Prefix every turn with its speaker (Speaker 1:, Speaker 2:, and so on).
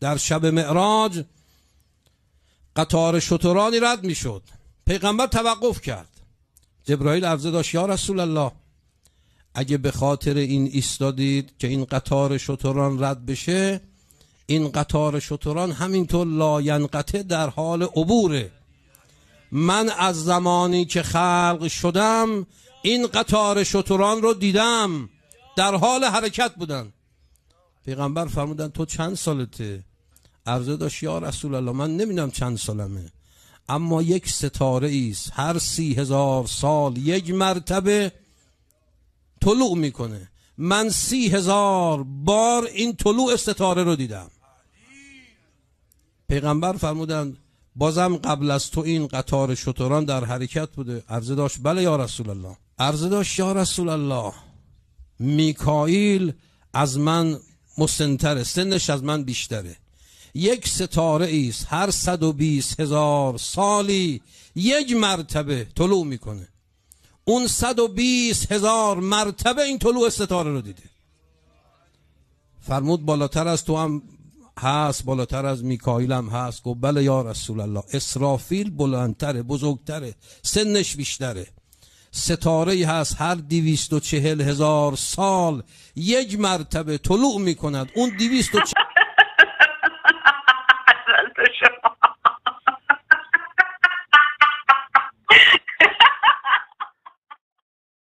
Speaker 1: در شب معراج قطار شترانی رد میشد پیغمبر توقف کرد جبرائیل عرضه داشت یا رسول الله اگه به خاطر این ایستادید که این قطار شتران رد بشه این قطار شتران همینطور لاینقطه در حال عبوره من از زمانی که خلق شدم این قطار شتران رو دیدم در حال حرکت بودن پیغمبر فرمودن تو چند سالته عرضه داشت یا رسول الله من نمیدونم چند سالمه اما یک ستاره است هر سی هزار سال یک مرتبه طلوع میکنه من سی هزار بار این طلوع ستاره رو دیدم پیغمبر فرمودند بازم قبل از تو این قطار شتران در حرکت بوده عرضه داشت بله یا رسول الله عرضه داشت یا رسول الله میکائیل از من مسنتره سنش از من بیشتره یک ستاره است هر 120 هزار سالی یک مرتبه طلوع میکنه اون 120 هزار مرتبه این طلوع ستاره رو دیده فرمود بالاتر از تو هم هست بالاتر از میکائیل هم هست گفت بله یا رسول الله اسرافیل بلندتره بزرگتره سنش بیشتره ستاره ای هست هر دویست و چهل هزار سال یک مرتبه طلوع میکند اون دیویست و